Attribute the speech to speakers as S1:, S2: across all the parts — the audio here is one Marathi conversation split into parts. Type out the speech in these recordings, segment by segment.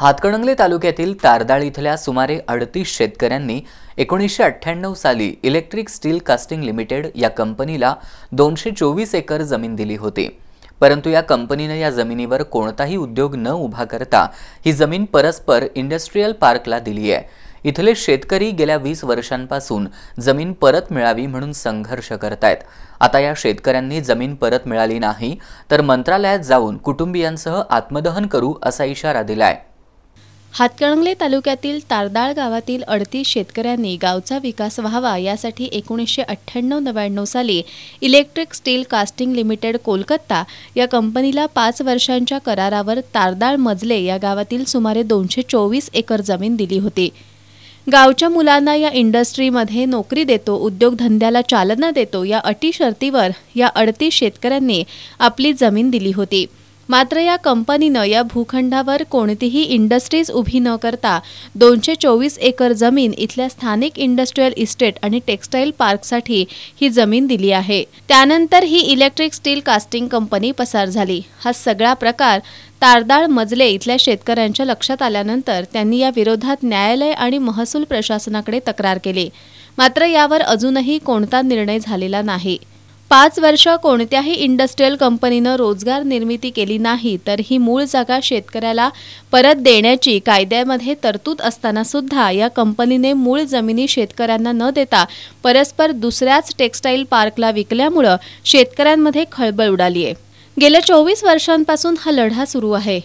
S1: हातकणंगले तालुक्यातील तारदाळ इथल्या सुमारे अडतीस शेतकऱ्यांनी एकोणीसशे अठ्ठ्याण्णव साली इलेक्ट्रिक स्टील कास्टिंग लिमिटेड या कंपनीला दोनशे चोवीस एकर जमीन दिली होती परंतु या कंपनीनं या जमिनीवर कोणताही उद्योग न उभा करता ही जमीन परस्पर इंडस्ट्रीयल पार्कला दिली आहे इथले शेतकरी गेल्या वीस वर्षांपासून जमीन परत मिळावी म्हणून संघर्ष आहेत आता या शेतकऱ्यांनी जमीन परत मिळाली नाही तर मंत्रालयात जाऊन कुटुंबियांसह आत्मदहन करू असा इशारा दिलाय
S2: हातकणंगले तालुक्यातील तारदाळ गावातील अडतीस शेतकऱ्यांनी गावचा विकास व्हावा यासाठी एकोणीसशे अठ्ठ्याण्णव नव्याण्णव साली electric steel casting limited Kolkata या कंपनीला पाच वर्षांच्या करारावर तारदाळ मजले या गावातील सुमारे दोनशे चोवीस एकर जमीन दिली होती गावच्या मुलांना या इंडस्ट्रीमध्ये नोकरी देतो उद्योगधंद्याला चालना देतो या अटी शर्तीवर या अडतीस शेतकऱ्यांनी आपली जमीन दिली होती मात्र या कंपनीनं या भूखंडावर कोणतीही इंडस्ट्रीज उभी न करता दोनशे चोवीस एकर जमीन इथल्या स्थानिक इंडस्ट्रीयल इस्टेट आणि टेक्स्टाईल पार्कसाठी ही जमीन दिली आहे त्यानंतर ही इलेक्ट्रिक स्टील कास्टिंग कंपनी पसार झाली हा सगळा प्रकार तारदाळ मजले इथल्या शेतकऱ्यांच्या लक्षात आल्यानंतर त्यांनी या विरोधात न्यायालय आणि महसूल प्रशासनाकडे तक्रार केली मात्र यावर अजूनही कोणता निर्णय झालेला नाही पाच वर्ष कोणत्याही इंडस्ट्रीयल कंपनीनं रोजगार निर्मिती केली नाही तर ही मूळ जागा शेतकऱ्याला परत देण्याची कायद्यामध्ये तरतूद असताना सुद्धा या कंपनीने मूळ जमिनी शेतकऱ्यांना न देता परस्पर दुसऱ्याच टेक्स्टाईल पार्कला विकल्यामुळं शेतकऱ्यांमध्ये खळबळ उडाली आहे गेल्या चोवीस वर्षांपासून हा लढा सुरू आहे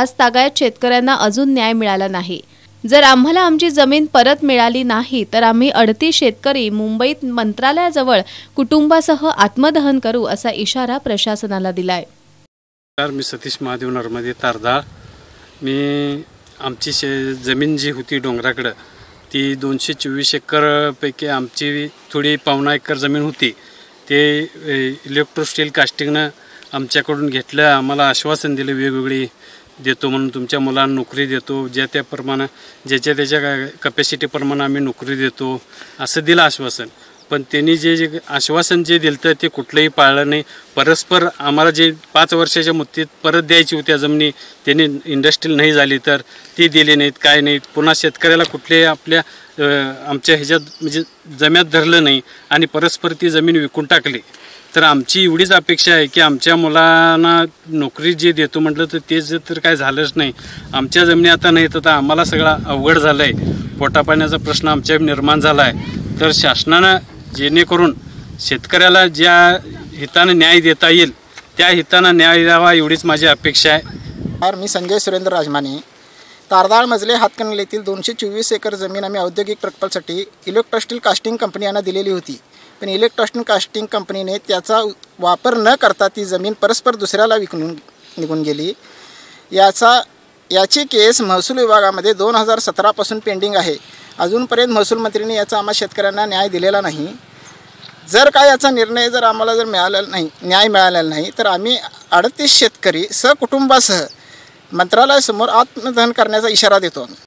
S2: आज तागायत शेतकऱ्यांना अजून न्याय मिळाला नाही जर आम्हाला आमची जमीन परत मिळाली नाही तर आम्ही अडतीस शेतकरी मुंबईत मंत्रालयाजवळ कुटुंबासह आत्मदहन करू असा इशारा प्रशासनाला दिलाय
S3: मी सतीश महादेव नर्मदे तारदा मी आमची शे जमीन जी होती डोंगराकडं ती दोनशे चोवीस पैकी आमची थोडी पावणा एकर जमीन होती ते इलेक्ट्रोस्टील कास्टिंगनं आमच्याकडून घेतलं आम्हाला आश्वासन दिलं वेगवेगळी देतो म्हणून तुमच्या मुलांना नोकरी देतो ज्या त्याप्रमाणे ज्याच्या त्याच्या कपॅसिटीप्रमाणे आम्ही नोकरी देतो असं दिलं आश्वासन पण त्यांनी जे जे आश्वासन जे दिलं तर ते कुठलंही पाळलं नाही परस्पर आम्हाला जे पाच वर्षाच्या मुदतीत परत द्यायची होत्या जमिनी त्यांनी इंडस्ट्रील नाही झाली तर ती दिली नाहीत काय नाहीत पुन्हा शेतकऱ्याला कुठले आपल्या आमच्या ह्याच्यात म्हणजे जम्यात धरलं नाही आणि परस्पर ती जमीन विकून टाकली तर आमची एवढीच अपेक्षा आहे की आमच्या मुलांना नोकरी जे देतो म्हटलं तर तेच तर काय झालंच नाही आमच्या जमिनी आता नाही तर आम्हाला सगळा अवघड झालं आहे पोटापाण्याचा प्रश्न आमच्या निर्माण झाला आहे तर शासनानं जेणेकरून शेतकऱ्याला ज्या हितानं न्याय देता येईल त्या हितानं न्याय द्यावा एवढीच माझी अपेक्षा आहे
S4: यार मी संजय सुरेंद्र राजमाने तारदाळ मजले हातकणलेतील दोनशे चोवीस एकर जमीन आम्ही औद्योगिक प्रकल्पासाठी इलेक्ट्रॉस्टील कास्टिंग कंपनी यांना दिलेली होती पण इलेक्ट्रॉशन कास्टिंग कंपनीने त्याचा वापर न करता ती जमीन परस्पर दुसऱ्याला विकून निघून गेली याचा याची केस महसूल विभागामध्ये दोन हजार सतरापासून पेंडिंग आहे अजूनपर्यंत महसूल मंत्रीने याचा आम्हा शेतकऱ्यांना न्याय दिलेला नाही जर काय याचा निर्णय जर आम्हाला जर मिळाला नाही न्याय मिळालेला नाही तर आम्ही अडतीस शेतकरी कुटुंबासह मंत्रालयासमोर आत्मदहन करण्याचा इशारा देतो